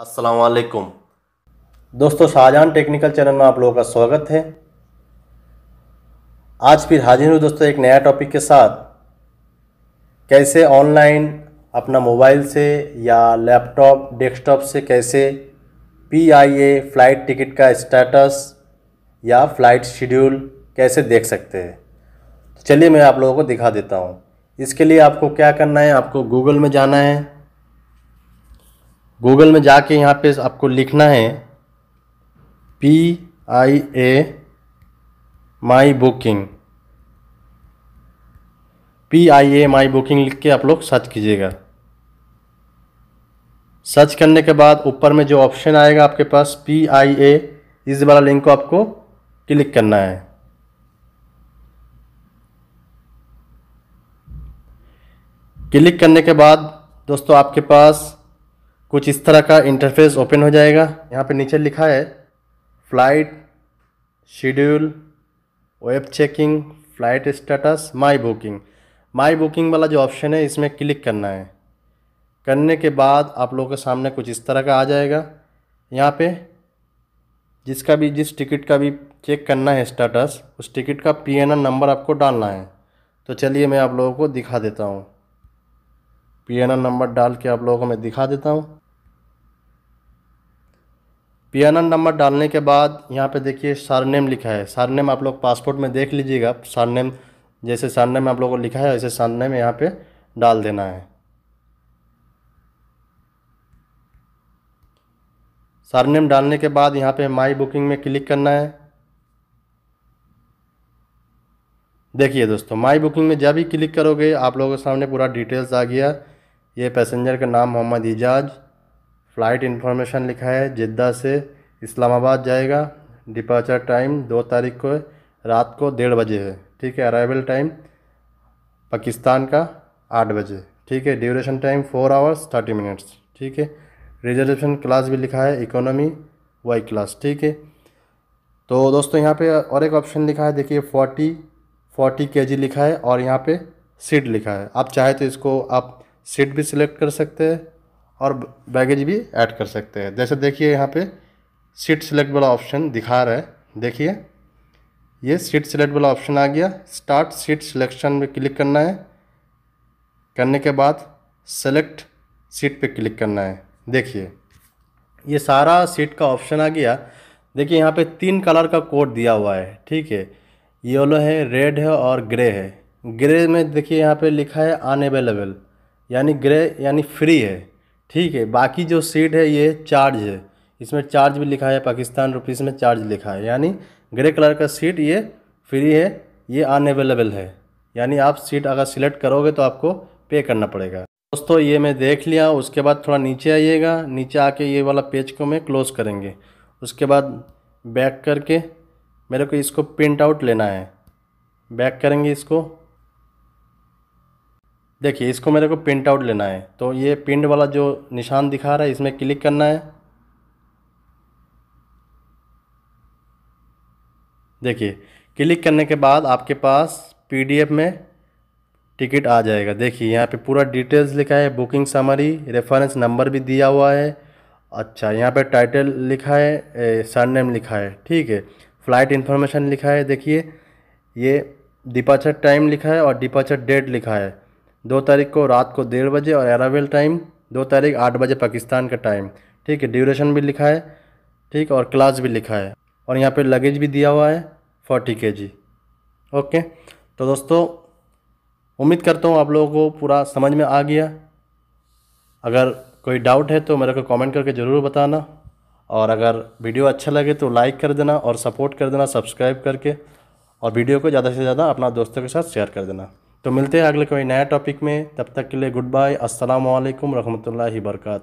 असलकुम दोस्तों Shah Jahan technical channel में आप लोगों का स्वागत है आज फिर हाजिर हूँ दोस्तों एक नया टॉपिक के साथ कैसे ऑनलाइन अपना मोबाइल से या लैपटॉप डेस्कटॉप से कैसे P I A flight ticket का स्टेटस या फ़्लाइट शेड्यूल कैसे देख सकते हैं तो चलिए मैं आप लोगों को दिखा देता हूँ इसके लिए आपको क्या करना है आपको गूगल में जाना है गूगल में जाके यहाँ पे आपको लिखना है P I A my booking P I A my booking लिख के आप लोग सर्च कीजिएगा सर्च करने के बाद ऊपर में जो ऑप्शन आएगा आपके पास पी आई ए इस वाला लिंक को आपको क्लिक करना है क्लिक करने के बाद दोस्तों आपके पास कुछ इस तरह का इंटरफेस ओपन हो जाएगा यहाँ पे नीचे लिखा है flight schedule web checking flight status my booking my booking वाला जो ऑप्शन है इसमें क्लिक करना है करने के बाद आप लोगों के सामने कुछ इस तरह का आ जाएगा यहाँ पे जिसका भी जिस टिकट का भी चेक करना है स्टेटस उस टिकट का पी नंबर आपको डालना है तो चलिए मैं आप लोगों को दिखा देता हूँ पीएनआर नंबर डाल के आप लोगों को मैं दिखा देता हूँ पीएनआर नंबर डालने के बाद यहाँ पे देखिए सरनेम लिखा है सरनेम आप लोग पासपोर्ट में देख लीजिएगा सरनेम जैसे सरनेम आप लोगों को लिखा है वैसे सरनेम यहाँ पे डाल देना है सरनेम डालने के बाद यहाँ पे माई बुकिंग में क्लिक करना है देखिए दोस्तों माई बुकिंग में जब भी क्लिक करोगे आप लोगों के सामने पूरा डिटेल्स आ गया ये पैसेंजर का नाम मोहम्मद एजाज फ़्लाइट इन्फॉर्मेशन लिखा है जिद्दा से इस्लामाबाद जाएगा डिपार्चर टाइम दो तारीख को रात को डेढ़ बजे है ठीक है अराइवल टाइम पाकिस्तान का आठ बजे ठीक है duration time four hours thirty minutes ठीक है रिजर्वेशन क्लास भी लिखा है इकोनॉमी वाई क्लास ठीक है तो दोस्तों यहाँ पे और एक ऑप्शन लिखा है देखिए फोर्टी फोर्टी के लिखा है और यहाँ पे सीट लिखा है आप चाहे तो इसको आप सीट भी सिलेक्ट कर सकते हैं और बैगेज भी ऐड कर सकते हैं जैसे देखिए यहाँ पे सीट सिलेक्ट वाला ऑप्शन दिखा रहा है देखिए ये सीट सिलेक्ट वाला ऑप्शन आ गया स्टार्ट सीट सिलेक्शन में क्लिक करना है करने के बाद सेलेक्ट सीट पे क्लिक करना है देखिए ये सारा सीट का ऑप्शन आ गया देखिए यहाँ पे तीन कलर का कोड दिया हुआ है ठीक है येलो है रेड है और ग्रे है ग्रे में देखिए यहाँ पे लिखा है अवेलेबल यानी ग्रह यानी फ्री है ठीक है बाकी जो सीट है ये चार्ज है इसमें चार्ज भी लिखा है पाकिस्तान रुपीज़ में चार्ज लिखा है यानी ग्रे कलर का सीट ये फ्री है ये अनअवेलेबल है यानी आप सीट अगर सिलेक्ट करोगे तो आपको पे करना पड़ेगा दोस्तों ये मैं देख लिया उसके बाद थोड़ा नीचे आइएगा नीचे आके ये वाला पेज को मैं क्लोज़ करेंगे उसके बाद बैक करके मेरे को इसको प्रिंट आउट लेना है बैक करेंगे इसको देखिए इसको मेरे को प्रिंट आउट लेना है तो ये प्रिंट वाला जो निशान दिखा रहा है इसमें क्लिक करना है देखिए क्लिक करने के बाद आपके पास पीडीएफ में टिकट आ जाएगा देखिए यहाँ पे पूरा डिटेल्स लिखा है बुकिंग समरी रेफरेंस नंबर भी दिया हुआ है अच्छा यहाँ पे टाइटल लिखा है सरनेम लिखा है ठीक है फ़्लाइट इन्फॉर्मेशन लिखा है देखिए ये डिपाचर टाइम लिखा है और डिपाचर डेट लिखा है दो तारीख को रात को डेढ़ बजे और अरावेल टाइम दो तारीख आठ बजे पाकिस्तान का टाइम ठीक है ड्यूरेशन भी लिखा है ठीक और क्लास भी लिखा है और यहाँ पे लगेज भी दिया हुआ है फोर्टी के जी ओके तो दोस्तों उम्मीद करता हूँ आप लोगों को पूरा समझ में आ गया अगर कोई डाउट है तो मेरे को कमेंट करके ज़रूर बताना और अगर वीडियो अच्छा लगे तो लाइक कर देना और सपोर्ट कर देना सब्सक्राइब करके और वीडियो को ज़्यादा से ज़्यादा अपना दोस्तों के साथ शेयर कर देना तो मिलते हैं अगले कोई नया टॉपिक में तब तक के लिए गुड बाय असलकम वरहमल वर्का